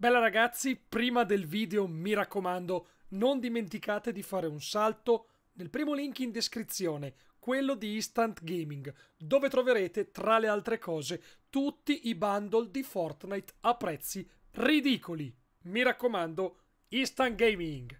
Bella ragazzi, prima del video mi raccomando, non dimenticate di fare un salto nel primo link in descrizione, quello di Instant Gaming, dove troverete tra le altre cose tutti i bundle di Fortnite a prezzi ridicoli. Mi raccomando, Instant Gaming!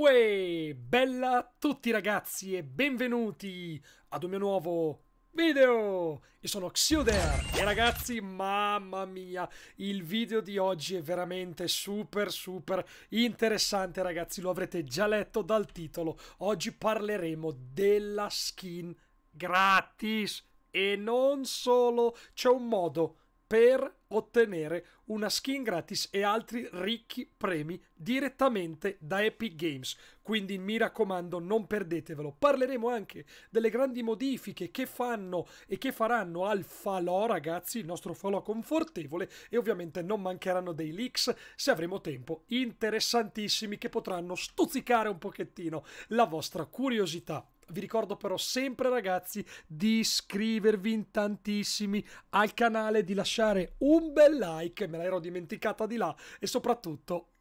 Uè, bella a tutti ragazzi e benvenuti ad un mio nuovo video! Io sono Xioder e ragazzi, mamma mia, il video di oggi è veramente super super interessante ragazzi, lo avrete già letto dal titolo. Oggi parleremo della skin gratis e non solo, c'è un modo per ottenere una skin gratis e altri ricchi premi direttamente da Epic Games. Quindi mi raccomando, non perdetevelo. Parleremo anche delle grandi modifiche che fanno e che faranno al falò, ragazzi, il nostro falò confortevole e ovviamente non mancheranno dei leaks se avremo tempo interessantissimi che potranno stuzzicare un pochettino la vostra curiosità. Vi ricordo però sempre ragazzi di iscrivervi in tantissimi al canale, di lasciare un bel like, me l'ero dimenticata di là e soprattutto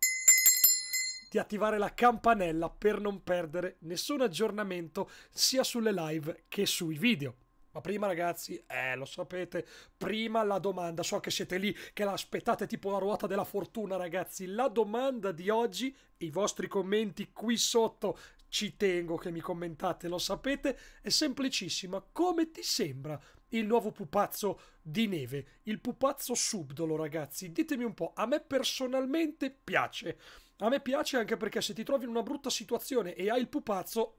di attivare la campanella per non perdere nessun aggiornamento sia sulle live che sui video. Ma prima ragazzi, eh lo sapete, prima la domanda, so che siete lì, che la aspettate tipo la ruota della fortuna ragazzi, la domanda di oggi, i vostri commenti qui sotto ci tengo che mi commentate, lo sapete, è semplicissima. Come ti sembra il nuovo pupazzo di neve? Il pupazzo subdolo, ragazzi. Ditemi un po', a me personalmente piace. A me piace anche perché se ti trovi in una brutta situazione e hai il pupazzo,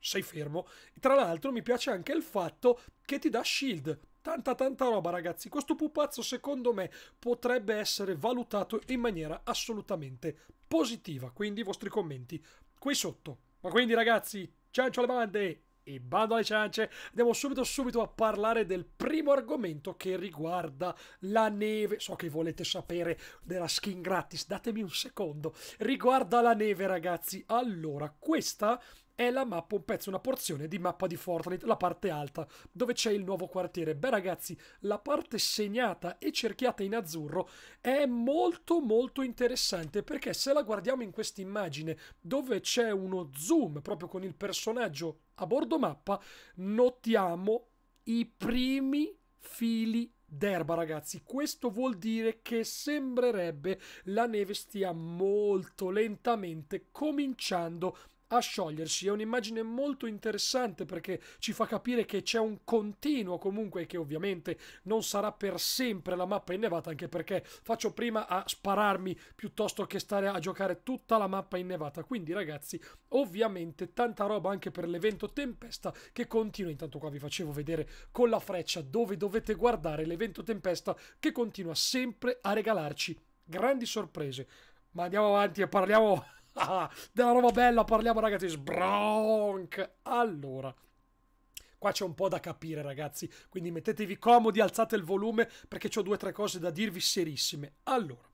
sei fermo. Tra l'altro mi piace anche il fatto che ti dà shield. Tanta tanta roba ragazzi, questo pupazzo secondo me potrebbe essere valutato in maniera assolutamente positiva, quindi i vostri commenti qui sotto. Ma quindi ragazzi, ciancio alle bande e bando alle ciance, andiamo subito subito a parlare del primo argomento che riguarda la neve. So che volete sapere della skin gratis, datemi un secondo. Riguarda la neve ragazzi. Allora, questa è la mappa, un pezzo, una porzione di mappa di Fortnite, la parte alta, dove c'è il nuovo quartiere. Beh ragazzi, la parte segnata e cerchiata in azzurro è molto molto interessante perché se la guardiamo in questa immagine dove c'è uno zoom proprio con il personaggio a bordo mappa, notiamo i primi fili d'erba ragazzi questo vuol dire che sembrerebbe la neve stia molto lentamente cominciando a sciogliersi è un'immagine molto interessante perché ci fa capire che c'è un continuo comunque che ovviamente non sarà per sempre la mappa innevata anche perché faccio prima a spararmi piuttosto che stare a giocare tutta la mappa innevata quindi ragazzi ovviamente tanta roba anche per l'evento tempesta che continua intanto qua vi facevo vedere con la freccia dove dovete guardare l'evento tempesta che continua sempre a regalarci grandi sorprese ma andiamo avanti e parliamo della roba bella parliamo ragazzi, sbronk. Allora, Qua c'è un po' da capire, ragazzi. Quindi mettetevi comodi, alzate il volume perché ho due o tre cose da dirvi serissime. Allora,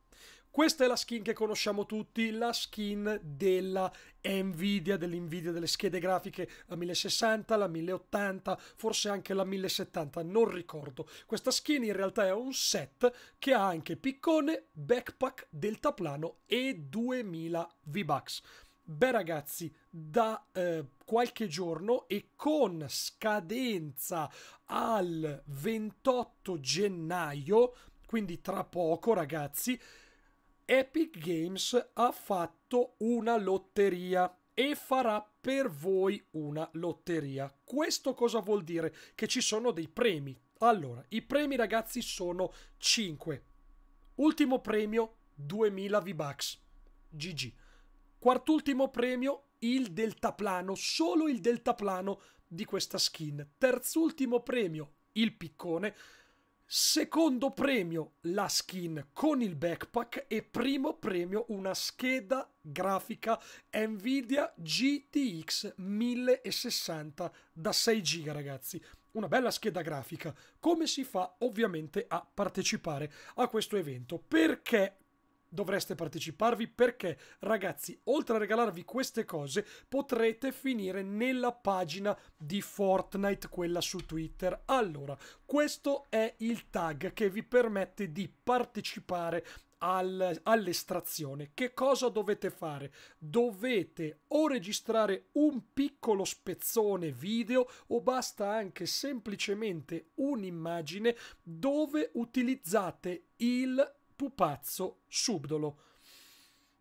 questa è la skin che conosciamo tutti, la skin della Nvidia, dell'Nvidia delle schede grafiche la 1060, la 1080, forse anche la 1070, non ricordo. Questa skin in realtà è un set che ha anche piccone, backpack, deltaplano e 2000 V-Bucks. Beh ragazzi, da eh, qualche giorno e con scadenza al 28 gennaio, quindi tra poco ragazzi, Epic Games ha fatto una lotteria e farà per voi una lotteria. Questo cosa vuol dire? Che ci sono dei premi. Allora, i premi ragazzi sono 5. Ultimo premio 2000 V-Bucks. GG. Quart'ultimo premio il deltaplano, solo il deltaplano di questa skin. Terzultimo premio il piccone Secondo premio la skin con il backpack e primo premio una scheda grafica Nvidia GTX 1060 da 6 giga ragazzi. Una bella scheda grafica. Come si fa ovviamente a partecipare a questo evento? Perché dovreste parteciparvi perché ragazzi, oltre a regalarvi queste cose, potrete finire nella pagina di Fortnite, quella su Twitter. Allora, questo è il tag che vi permette di partecipare all'estrazione. Che cosa dovete fare? Dovete o registrare un piccolo spezzone video o basta anche semplicemente un'immagine dove utilizzate il pupazzo subdolo.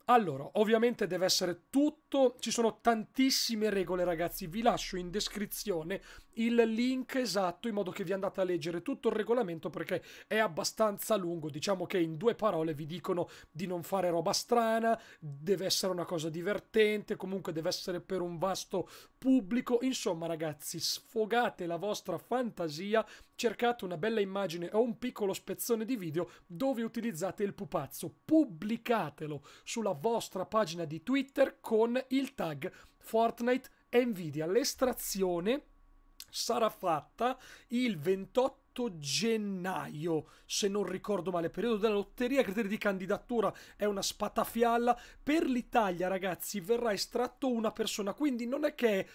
Allora, ovviamente deve essere tutto, ci sono tantissime regole ragazzi, vi lascio in descrizione il link esatto in modo che vi andate a leggere tutto il regolamento perché è abbastanza lungo. Diciamo che in due parole vi dicono di non fare roba strana, deve essere una cosa divertente, comunque deve essere per un vasto pubblico. Insomma, ragazzi, sfogate la vostra fantasia, cercate una bella immagine o un piccolo spezzone di video dove utilizzate il pupazzo, pubblicatelo sulla vostra pagina di Twitter con il tag Fortnite Nvidia, l'estrazione sarà fatta il 28 gennaio, se non ricordo male, periodo della lotteria, criterio di candidatura è una spatafialla. Per l'Italia, ragazzi, verrà estratto una persona, quindi non è che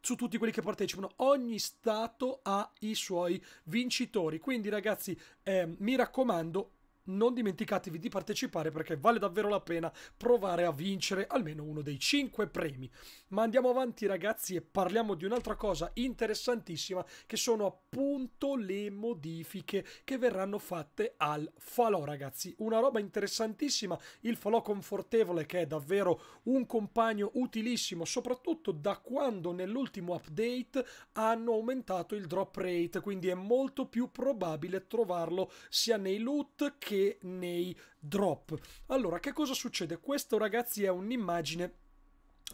su tutti quelli che partecipano. Ogni stato ha i suoi vincitori. Quindi, ragazzi, eh, mi raccomando, non dimenticatevi di partecipare perché vale davvero la pena provare a vincere almeno uno dei 5 premi. Ma andiamo avanti ragazzi e parliamo di un'altra cosa interessantissima che sono appunto le modifiche che verranno fatte al falò ragazzi. Una roba interessantissima, il falò confortevole che è davvero un compagno utilissimo soprattutto da quando nell'ultimo update hanno aumentato il drop rate quindi è molto più probabile trovarlo sia nei loot che che nei drop. Allora, che cosa succede? Questo ragazzi è un'immagine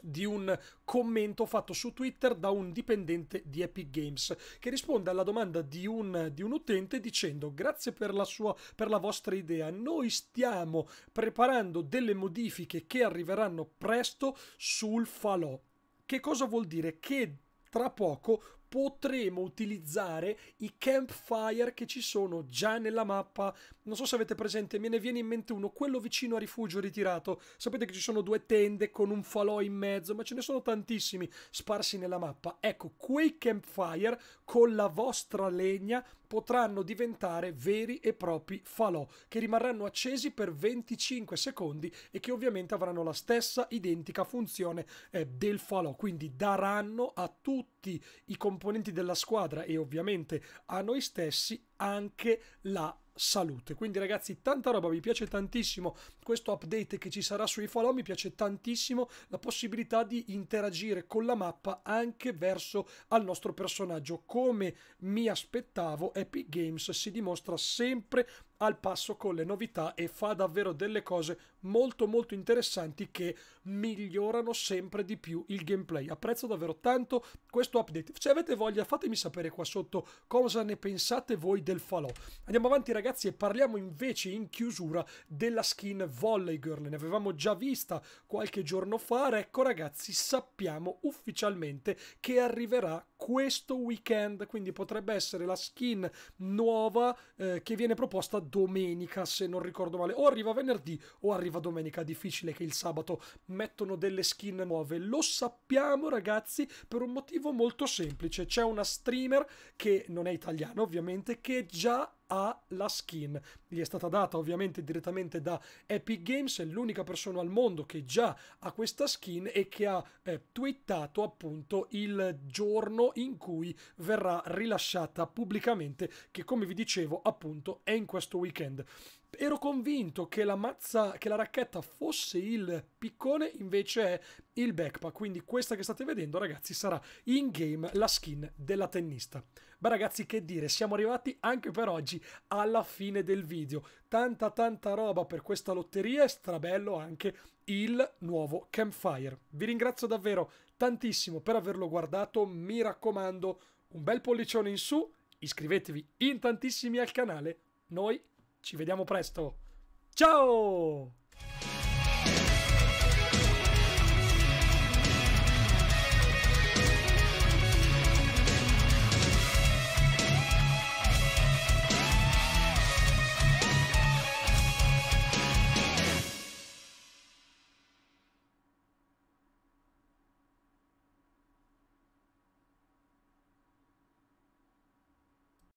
di un commento fatto su Twitter da un dipendente di Epic Games che risponde alla domanda di un, di un utente dicendo grazie per la, sua, per la vostra idea, noi stiamo preparando delle modifiche che arriveranno presto sul falò. Che cosa vuol dire? Che tra poco potremo utilizzare i campfire che ci sono già nella mappa. Non so se avete presente, me ne viene in mente uno, quello vicino a rifugio ritirato. Sapete che ci sono due tende con un falò in mezzo, ma ce ne sono tantissimi sparsi nella mappa. Ecco, quei campfire con la vostra legna potranno diventare veri e propri falò che rimarranno accesi per 25 secondi e che ovviamente avranno la stessa identica funzione eh, del falò, quindi daranno a tutti tutti i componenti della squadra e ovviamente a noi stessi anche la salute. Quindi ragazzi, tanta roba, mi piace tantissimo questo update che ci sarà sui follow, mi piace tantissimo la possibilità di interagire con la mappa anche verso al nostro personaggio. Come mi aspettavo, Epic Games si dimostra sempre al passo con le novità e fa davvero delle cose molto molto interessanti che migliorano sempre di più il gameplay. Apprezzo davvero tanto questo update. Se avete voglia fatemi sapere qua sotto cosa ne pensate voi del falò. Andiamo avanti ragazzi e parliamo invece in chiusura della skin Volley Girl. Ne avevamo già vista qualche giorno fa. Ecco ragazzi sappiamo ufficialmente che arriverà questo weekend, quindi potrebbe essere la skin nuova eh, che viene proposta domenica, se non ricordo male, o arriva venerdì o arriva domenica, difficile che il sabato mettono delle skin nuove, lo sappiamo ragazzi per un motivo molto semplice, c'è una streamer che non è italiana ovviamente, che già ha la skin. Gli è stata data ovviamente direttamente da Epic Games, è l'unica persona al mondo che già ha questa skin e che ha eh, twittato appunto il giorno in cui verrà rilasciata pubblicamente, che come vi dicevo appunto è in questo weekend. Ero convinto che la mazza, che la racchetta fosse il piccone invece è il backpack, quindi questa che state vedendo ragazzi sarà in game la skin della tennista. Beh ragazzi che dire, siamo arrivati anche per oggi alla fine del video, tanta tanta roba per questa lotteria e strabello anche il nuovo campfire. Vi ringrazio davvero tantissimo per averlo guardato, mi raccomando un bel pollicione in su, iscrivetevi in tantissimi al canale, noi ci vediamo presto, ciao!